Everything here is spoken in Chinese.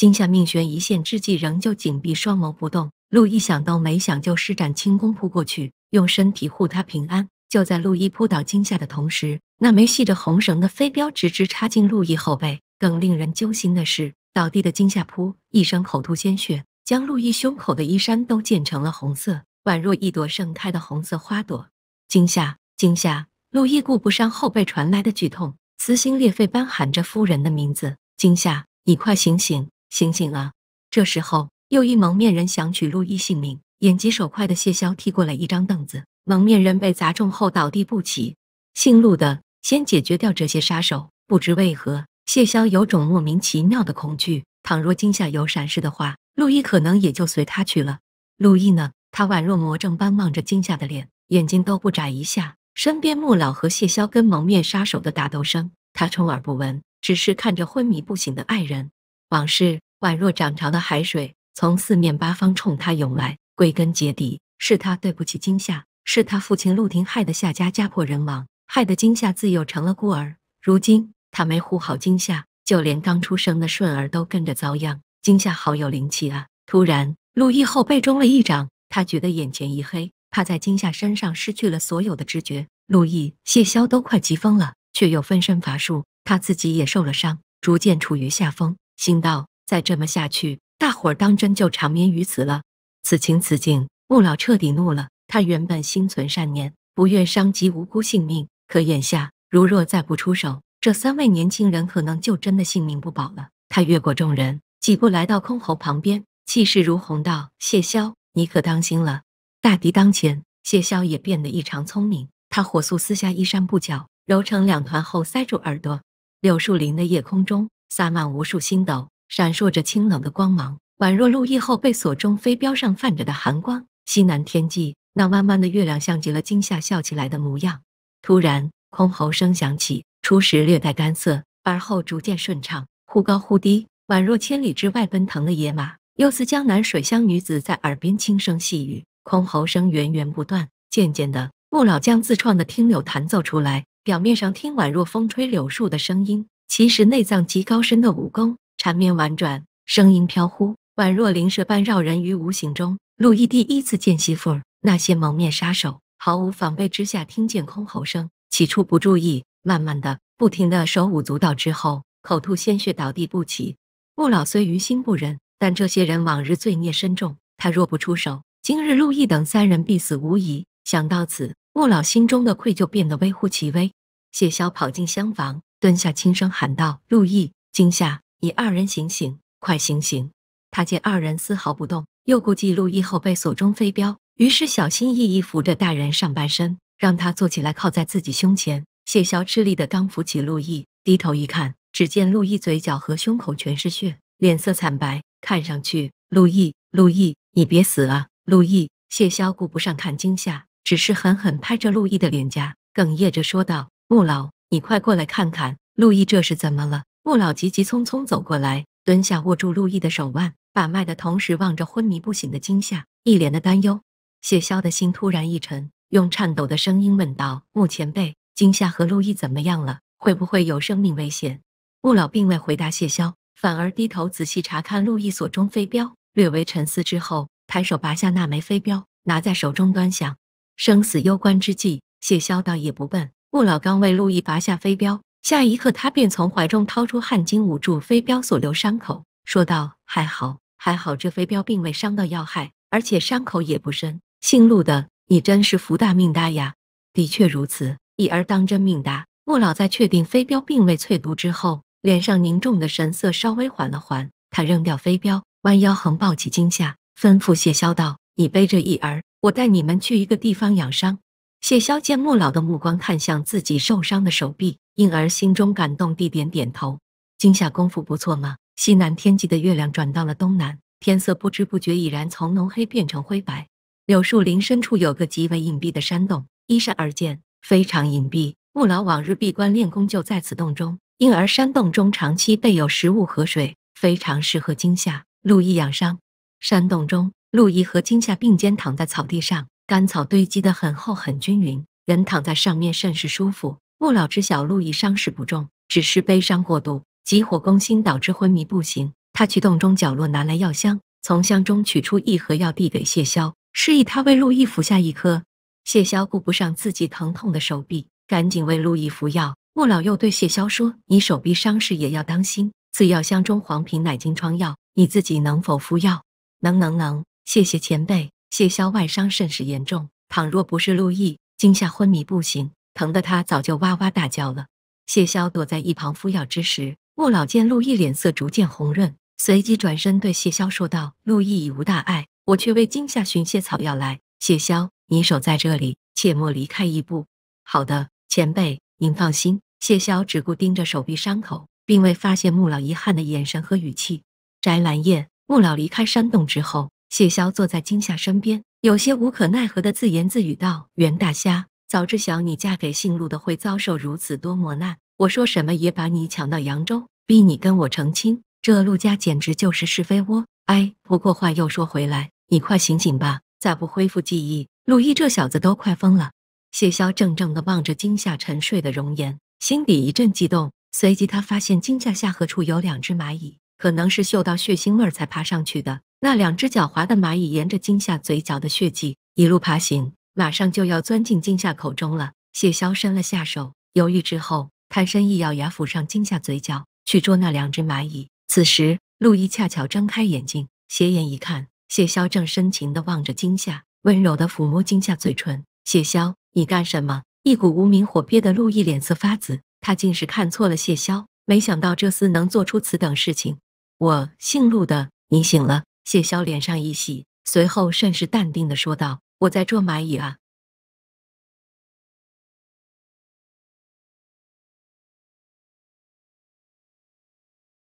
惊吓命悬一线之际，仍旧紧闭双眸不动。陆毅想都没想就施展轻功扑过去，用身体护他平安。就在陆毅扑倒惊吓的同时，那枚系着红绳的飞镖直直插进陆毅后背。更令人揪心的是，倒地的惊吓扑一声口吐鲜血，将陆毅胸口的衣衫都溅成了红色，宛若一朵盛开的红色花朵。惊吓！惊吓！陆毅顾不上后背传来的剧痛，撕心裂肺般喊着夫人的名字：“惊吓，你快醒醒！”醒醒啊！这时候，又一蒙面人想取陆毅性命，眼疾手快的谢霄踢过来一张凳子，蒙面人被砸中后倒地不起。姓陆的，先解决掉这些杀手。不知为何，谢霄有种莫名其妙的恐惧，倘若今夏有闪失的话，陆毅可能也就随他去了。陆毅呢？他宛若魔怔般望着惊夏的脸，眼睛都不眨一下。身边穆老和谢霄跟蒙面杀手的打斗声，他充耳不闻，只是看着昏迷不醒的爱人。往事宛若涨潮的海水，从四面八方冲他涌来。归根结底，是他对不起惊夏，是他父亲陆霆害得夏家家破人亡，害得惊夏自幼成了孤儿。如今他没护好惊夏，就连刚出生的顺儿都跟着遭殃。惊夏好有灵气啊！突然，陆毅后背中了一掌，他觉得眼前一黑，趴在惊夏身上失去了所有的知觉。陆毅、谢霄都快急疯了，却又分身乏术，他自己也受了伤，逐渐处于下风。心道：再这么下去，大伙儿当真就长眠于此了。此情此景，穆老彻底怒了。他原本心存善念，不愿伤及无辜性命，可眼下如若再不出手，这三位年轻人可能就真的性命不保了。他越过众人，几步来到空篌旁边，气势如虹道：“谢霄，你可当心了，大敌当前。”谢霄也变得异常聪明，他火速撕下衣衫布角，揉成两团后塞住耳朵。柳树林的夜空中。洒满无数星斗，闪烁着清冷的光芒，宛若陆毅后背锁中飞镖上泛着的寒光。西南天际那弯弯的月亮，像极了惊吓笑起来的模样。突然，箜篌声响起，初时略带干涩，而后逐渐顺畅，忽高忽低，宛若千里之外奔腾的野马，又似江南水乡女子在耳边轻声细语。箜篌声源源不断，渐渐的，穆老将自创的《听柳》弹奏出来，表面上听宛若风吹柳树的声音。其实内脏极高深的武功，缠绵婉转，声音飘忽，宛若灵蛇般绕人于无形中。陆毅第一次见媳妇儿，那些蒙面杀手毫无防备之下，听见空吼声，起初不注意，慢慢的、不停的手舞足蹈，之后口吐鲜血，倒地不起。穆老虽于心不忍，但这些人往日罪孽深重，他若不出手，今日陆毅等三人必死无疑。想到此，穆老心中的愧疚变得微乎其微。谢霄跑进厢房。蹲下，轻声喊道：“陆毅，惊吓，你二人醒醒，快醒醒！”他见二人丝毫不动，又顾忌陆毅后背锁中飞镖，于是小心翼翼扶着大人上半身，让他坐起来，靠在自己胸前。谢霄吃力的刚扶起陆毅，低头一看，只见陆毅嘴角和胸口全是血，脸色惨白，看上去……陆毅，陆毅，你别死啊！陆毅，谢霄顾不上看惊吓，只是狠狠拍着陆毅的脸颊，哽咽着说道：“穆老。”你快过来看看，路易这是怎么了？穆老急急匆匆走过来，蹲下握住路易的手腕，把脉的同时望着昏迷不醒的惊夏，一脸的担忧。谢霄的心突然一沉，用颤抖的声音问道：“穆前辈，惊夏和路易怎么样了？会不会有生命危险？”穆老并未回答谢霄，反而低头仔细查看路易所中飞镖，略微沉思之后，抬手拔下那枚飞镖，拿在手中端详。生死攸关之际，谢霄倒也不笨。穆老刚为陆毅拔下飞镖，下一刻他便从怀中掏出汗巾捂住飞镖所留伤口，说道：“还好，还好，这飞镖并未伤到要害，而且伤口也不深。姓陆的，你真是福大命大呀！”的确如此，一儿当真命大。穆老在确定飞镖并未淬毒之后，脸上凝重的神色稍微缓了缓，他扔掉飞镖，弯腰横抱起惊吓，吩咐谢霄道：“你背着一儿，我带你们去一个地方养伤。”谢霄见穆老的目光看向自己受伤的手臂，因而心中感动地点点头。惊夏功夫不错嘛。西南天际的月亮转到了东南，天色不知不觉已然从浓黑变成灰白。柳树林深处有个极为隐蔽的山洞，依山而建，非常隐蔽。穆老往日闭关练功就在此洞中，因而山洞中长期备有食物和水，非常适合惊夏陆易养伤。山洞中，陆易和惊夏并肩躺在草地上。甘草堆积得很厚很均匀，人躺在上面甚是舒服。莫老知晓陆毅伤势不重，只是悲伤过度，急火攻心导致昏迷不醒。他去洞中角落拿来药箱，从箱中取出一盒药递给谢霄，示意他为陆毅服下一颗。谢霄顾不上自己疼痛的手臂，赶紧为陆毅服药。莫老又对谢霄说：“你手臂伤势也要当心，此药箱中黄瓶乃金疮药，你自己能否服药？”“能能能，谢谢前辈。”谢霄外伤甚是严重，倘若不是陆毅惊吓昏迷不醒，疼得他早就哇哇大叫了。谢霄躲在一旁敷药之时，穆老见陆毅脸色逐渐红润，随即转身对谢霄说道：“陆毅已无大碍，我却为惊吓寻些草药来。谢霄，你守在这里，切莫离开一步。”“好的，前辈，您放心。”谢霄只顾盯着手臂伤口，并未发现穆老遗憾的眼神和语气。翟兰叶，穆老离开山洞之后。谢霄坐在金夏身边，有些无可奈何的自言自语道：“袁大虾，早知晓你嫁给姓陆的会遭受如此多磨难，我说什么也把你抢到扬州，逼你跟我成亲。这陆家简直就是是非窝。哎，不过话又说回来，你快醒醒吧，再不恢复记忆，陆毅这小子都快疯了。”谢霄怔怔的望着金夏沉睡的容颜，心底一阵激动。随即他发现金夏下颌处有两只蚂蚁，可能是嗅到血腥味儿才爬上去的。那两只狡猾的蚂蚁沿着惊吓嘴角的血迹一路爬行，马上就要钻进惊吓口中了。谢霄伸了下手，犹豫之后，探身一咬牙，抚上惊吓嘴角，去捉那两只蚂蚁。此时，陆毅恰巧睁开眼睛，斜眼一看，谢霄正深情地望着惊吓，温柔地抚摸惊吓嘴唇。谢霄，你干什么？一股无名火憋得陆毅脸色发紫。他竟是看错了谢霄，没想到这厮能做出此等事情。我姓陆的，你醒了。谢霄脸上一喜，随后甚是淡定地说道：“我在捉蚂蚁啊。”